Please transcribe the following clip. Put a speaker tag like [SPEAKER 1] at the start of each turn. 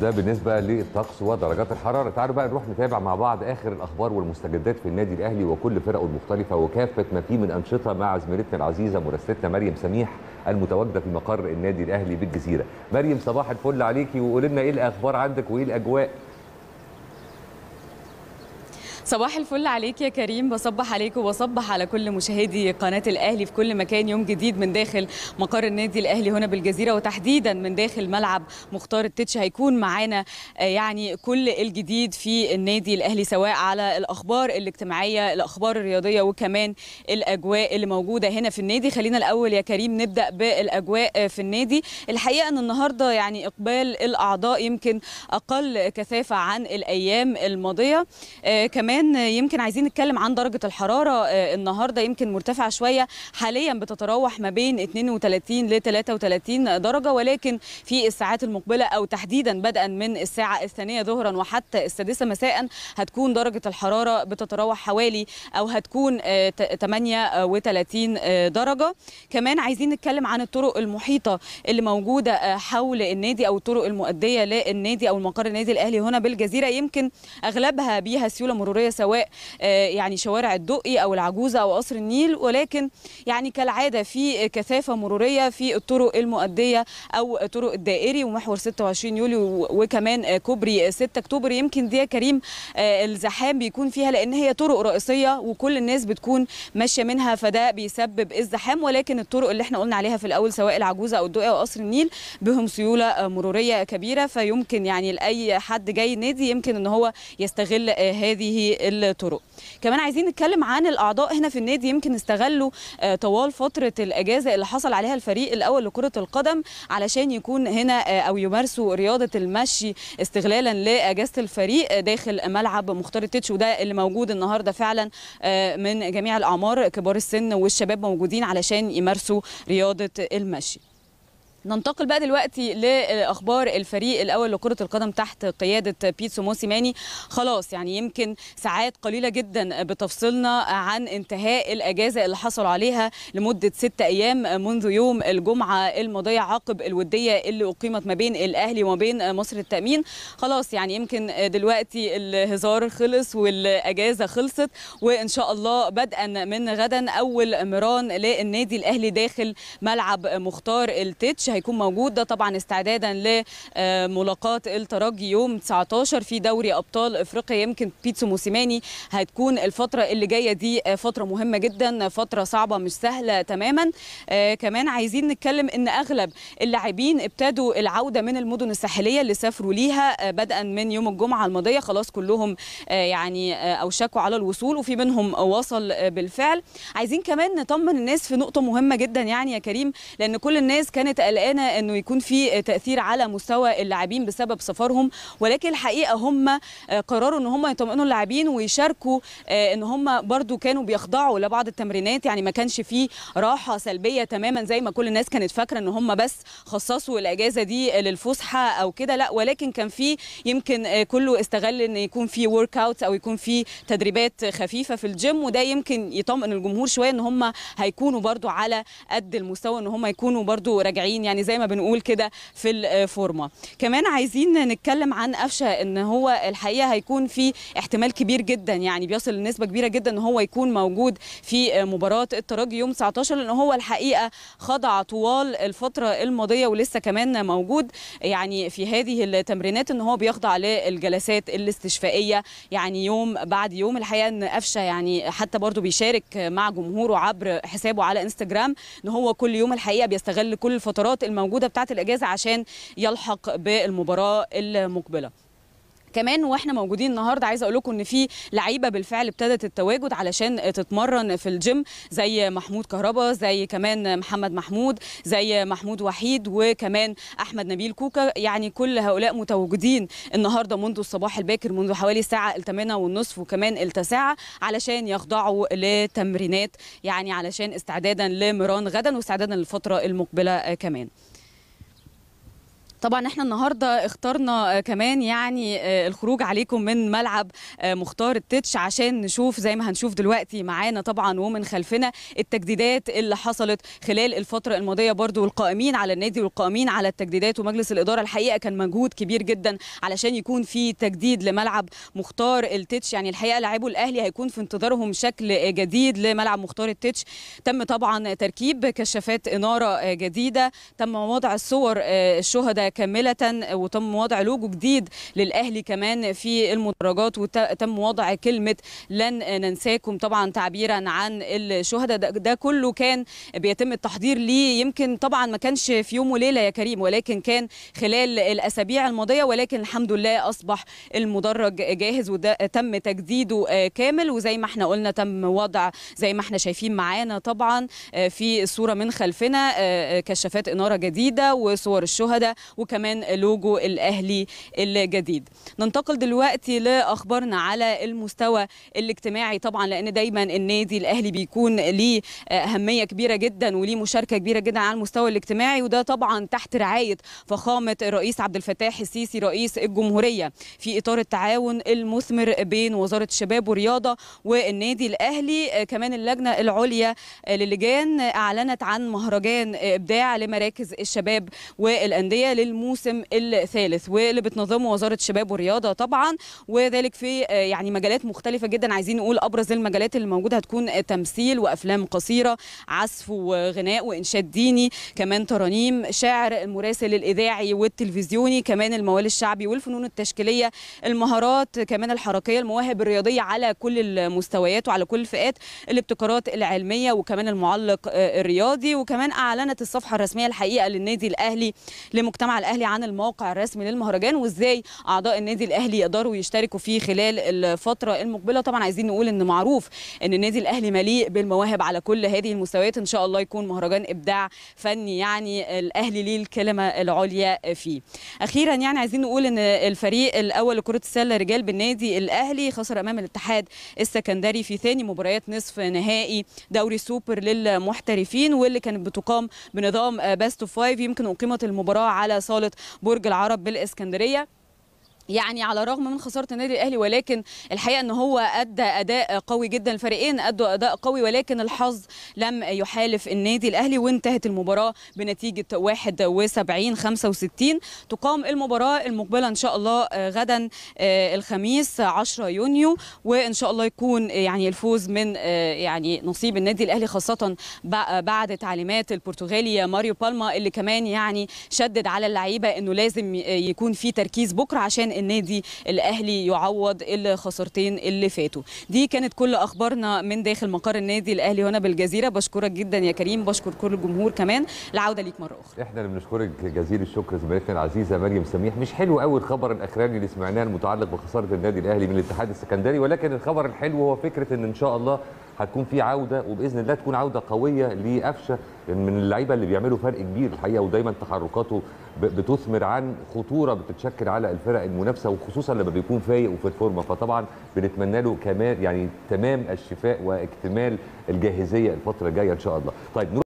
[SPEAKER 1] ده بالنسبه للطقس ودرجات الحراره تعالوا بقى نروح نتابع مع بعض اخر الاخبار والمستجدات في النادي الاهلي وكل فرقه المختلفه وكافه ما فيه من انشطه مع زميلتنا العزيزه مراسلتنا مريم سميح المتواجده في مقر النادي الاهلي بالجزيره مريم صباح الفل عليكي وقولي لنا ايه الاخبار عندك وايه الاجواء صباح الفل عليك يا كريم بصبح عليك وبصبح على كل مشاهدي قناة الأهلي في كل مكان يوم جديد من داخل مقر النادي الأهلي هنا بالجزيرة وتحديدا من داخل ملعب مختار التتش هيكون معانا آه، يعني كل الجديد في النادي الأهلي سواء على الأخبار الاجتماعية الأخبار الرياضية وكمان الأجواء اللي موجودة هنا في النادي خلينا الأول يا كريم نبدأ بالأجواء آه، في النادي الحقيقة أن النهاردة يعني إقبال الأعضاء يمكن أقل كثافة عن الأيام الماضية آه، كمان كمان يمكن عايزين نتكلم عن درجه الحراره آه، النهارده يمكن مرتفعه شويه حاليا بتتراوح ما بين 32 ل 33 درجه ولكن في الساعات المقبله او تحديدا بدءا من الساعه الثانيه ظهرا وحتى السادسه مساء هتكون درجه الحراره بتتراوح حوالي او هتكون 38 آه، آه، درجه كمان عايزين نتكلم عن الطرق المحيطه اللي موجوده حول النادي او الطرق المؤديه للنادي او المقر النادي الاهلي هنا بالجزيره يمكن اغلبها بيها سيوله مروريه سواء آه، يعني شوارع الدقي او العجوزه او قصر النيل ولكن يعني كالعاده في كثافه مروريه في الطرق المؤديه او طرق الدائري ومحور 26 يوليو وكمان آه، كوبري 6 اكتوبر يمكن دي يا كريم آه، الزحام بيكون فيها لان هي طرق رئيسيه وكل الناس بتكون ماشيه منها فده بيسبب الزحام ولكن الطرق اللي احنا قلنا عليها في الاول سواء العجوزه او الدقي او قصر النيل بهم سيوله مروريه كبيره فيمكن يعني لاي حد جاي نادي يمكن ان هو يستغل هذه الطرق كمان عايزين نتكلم عن الاعضاء هنا في النادي يمكن استغلوا آه، طوال فتره الاجازه اللي حصل عليها الفريق الاول لكره القدم علشان يكون هنا آه، او يمارسوا رياضه المشي استغلالا لاجازه الفريق آه، داخل ملعب مختار التتش وده اللي موجود النهارده فعلا من جميع الاعمار كبار السن والشباب موجودين علشان يمارسوا رياضه المشي ننتقل بقى دلوقتي لاخبار الفريق الاول لكره القدم تحت قياده بيتسو موسيماني خلاص يعني يمكن ساعات قليله جدا بتفصلنا عن انتهاء الاجازه اللي حصلوا عليها لمده ست ايام منذ يوم الجمعه الماضيه عقب الوديه اللي اقيمت ما بين الاهلي وما بين مصر التامين خلاص يعني يمكن دلوقتي الهزار خلص والاجازه خلصت وان شاء الله بدءا من غدا اول مران للنادي الاهلي داخل ملعب مختار التتش هيكون موجود ده طبعا استعدادا لملاقاه الترجي يوم 19 في دوري ابطال افريقيا يمكن بيتسو موسيماني هتكون الفتره اللي جايه دي فتره مهمه جدا فتره صعبه مش سهله تماما آه، كمان عايزين نتكلم ان اغلب اللاعبين ابتدوا العوده من المدن الساحليه اللي سافروا ليها آه، بدءا من يوم الجمعه الماضيه خلاص كلهم آه، يعني اوشكوا على الوصول وفي منهم وصل بالفعل عايزين كمان نطمن الناس في نقطه مهمه جدا يعني يا كريم لان كل الناس كانت قلقانه قلقانه انه يكون في تاثير على مستوى اللاعبين بسبب سفرهم ولكن الحقيقه هم آه، قرروا ان هم يطمئنوا اللاعبين ويشاركوا آه، ان هم برضو كانوا بيخضعوا لبعض التمرينات يعني ما كانش في راحه سلبيه تماما زي ما كل الناس كانت فاكره ان هم بس خصصوا الاجازه دي للفسحه او كده لا ولكن كان في يمكن آه، كله استغل ان يكون في ورك اوت او يكون في تدريبات خفيفه في الجيم وده يمكن يطمئن الجمهور شويه ان هم هيكونوا برضو على قد المستوى ان هم يكونوا برضو راجعين يعني يعني زي ما بنقول كده في الفورمه كمان عايزين نتكلم عن قفشه ان هو الحقيقه هيكون في احتمال كبير جدا يعني بيصل لنسبه كبيره جدا ان هو يكون موجود في مباراه الترجي يوم 19 لان هو الحقيقه خضع طوال الفتره الماضيه ولسه كمان موجود يعني في هذه التمرينات ان هو بيخضع للجلسات الاستشفائيه يعني يوم بعد يوم الحقيقه ان قفشه يعني حتى برضه بيشارك مع جمهوره عبر حسابه على انستغرام ان هو كل يوم الحقيقه بيستغل كل الفترات الموجوده بتاعه الاجازه عشان يلحق بالمباراه المقبله كمان واحنا موجودين النهارده عايزه اقول لكم ان في لعيبه بالفعل ابتدت التواجد علشان تتمرن في الجيم زي محمود كهربا زي كمان محمد محمود زي محمود وحيد وكمان احمد نبيل كوكا يعني كل هؤلاء متواجدين النهارده منذ الصباح الباكر منذ حوالي الساعه 8 والنصف وكمان التاسعه علشان يخضعوا لتمرينات يعني علشان استعدادا لمران غدا واستعدادا للفتره المقبله كمان طبعا احنا النهارده اخترنا آه، كمان يعني آه، الخروج عليكم من ملعب آه، مختار التتش عشان نشوف زي ما هنشوف دلوقتي معانا طبعا ومن خلفنا التجديدات اللي حصلت خلال الفتره الماضيه برضو والقائمين على النادي والقائمين على التجديدات ومجلس الاداره الحقيقه كان مجهود كبير جدا علشان يكون في تجديد لملعب مختار التتش يعني الحقيقه لاعبو الاهلي هيكون في انتظارهم شكل جديد لملعب مختار التتش تم طبعا تركيب كشافات اناره جديده تم وضع الصور الشهداء متكامله وتم وضع لوجو جديد للاهلي كمان في المدرجات وتم وضع كلمه لن ننساكم طبعا تعبيرا عن الشهداء ده, ده كله كان بيتم التحضير ليه يمكن طبعا ما كانش في يوم وليله يا كريم ولكن كان خلال الاسابيع الماضيه ولكن الحمد لله اصبح المدرج جاهز وده تم تجديده كامل وزي ما احنا قلنا تم وضع زي ما احنا شايفين معانا طبعا في الصوره من خلفنا آه، آه، كشافات اناره جديده وصور الشهداء وكمان لوجو الاهلي الجديد ننتقل دلوقتي لاخبارنا على المستوى الاجتماعي طبعا لان دايما النادي الاهلي بيكون ليه اهميه كبيره جدا وليه مشاركه كبيره جدا على المستوى الاجتماعي وده طبعا تحت رعايه فخامه الرئيس عبد الفتاح السيسي رئيس الجمهوريه في اطار التعاون المثمر بين وزاره الشباب والرياضه والنادي الاهلي كمان اللجنه العليا للجان اعلنت عن مهرجان ابداع لمراكز الشباب والانديه لل الموسم الثالث واللي بتنظمه وزاره الشباب والرياضه طبعا وذلك في آه، يعني مجالات مختلفه جدا عايزين نقول ابرز المجالات اللي موجوده هتكون تمثيل وافلام قصيره عزف وغناء وانشاد ديني كمان ترانيم شعر المراسل الاذاعي والتلفزيوني كمان الموال الشعبي والفنون التشكيليه المهارات كمان الحركيه المواهب الرياضيه على كل المستويات وعلى كل الفئات الابتكارات العلميه وكمان المعلق آه، الرياضي وكمان اعلنت الصفحه الرسميه الحقيقه للنادي الاهلي لمجتمع الاهلي عن الموقع الرسمي للمهرجان وازاي اعضاء النادي الاهلي يقدروا يشتركوا فيه خلال الفتره المقبله طبعا عايزين نقول ان معروف ان النادي الاهلي مليء بالمواهب على كل هذه المستويات ان شاء الله يكون مهرجان ابداع فني يعني الاهلي ليه الكلمه العليا فيه اخيرا يعني عايزين نقول ان الفريق الاول لكره السله رجال بالنادي الاهلي خسر امام الاتحاد السكندري في ثاني مباريات نصف نهائي دوري سوبر للمحترفين واللي كانت بتقام بنظام باست اوف فايف يمكن اقيمت المباراه على صاله برج العرب بالاسكندريه يعني على الرغم من خساره النادي الاهلي ولكن الحقيقه ان هو ادى اداء قوي جدا الفريقين ادوا اداء قوي ولكن الحظ لم يحالف النادي الاهلي وانتهت المباراه بنتيجه 71 65 تقام المباراه المقبله ان شاء الله آه، غدا آه، الخميس 10 يونيو وان شاء الله يكون آه، يعني الفوز من يعني نصيب النادي الاهلي خاصه بعد تعليمات البرتغالي ماريو بالما اللي كمان يعني شدد على اللعيبه انه لازم يكون في تركيز بكره عشان النادي الاهلي يعوض الخسارتين اللي فاتوا دي كانت كل اخبارنا من داخل مقر النادي الاهلي هنا بالجزيره بشكرك جدا يا كريم بشكر كل الجمهور كمان العوده ليك مره اخرى احنا اللي بنشكرك جزيل الشكر زميلتنا العزيزه مريم سميح مش حلو قوي الخبر الاخراني اللي سمعناه المتعلق بخساره النادي الاهلي من الاتحاد السكندري ولكن الخبر الحلو هو فكره ان ان شاء الله هتكون في عوده وباذن الله تكون عوده قويه لقفشه من اللعيبه اللي بيعملوا فرق كبير الحقيقه ودايما تحركاته بتثمر عن خطوره بتتشكل على الفرق المنافسه وخصوصا لما بيكون فايق وفي الفورمه فطبعا بنتمنى له كمان يعني تمام الشفاء واكتمال الجاهزيه الفتره الجايه ان شاء الله طيب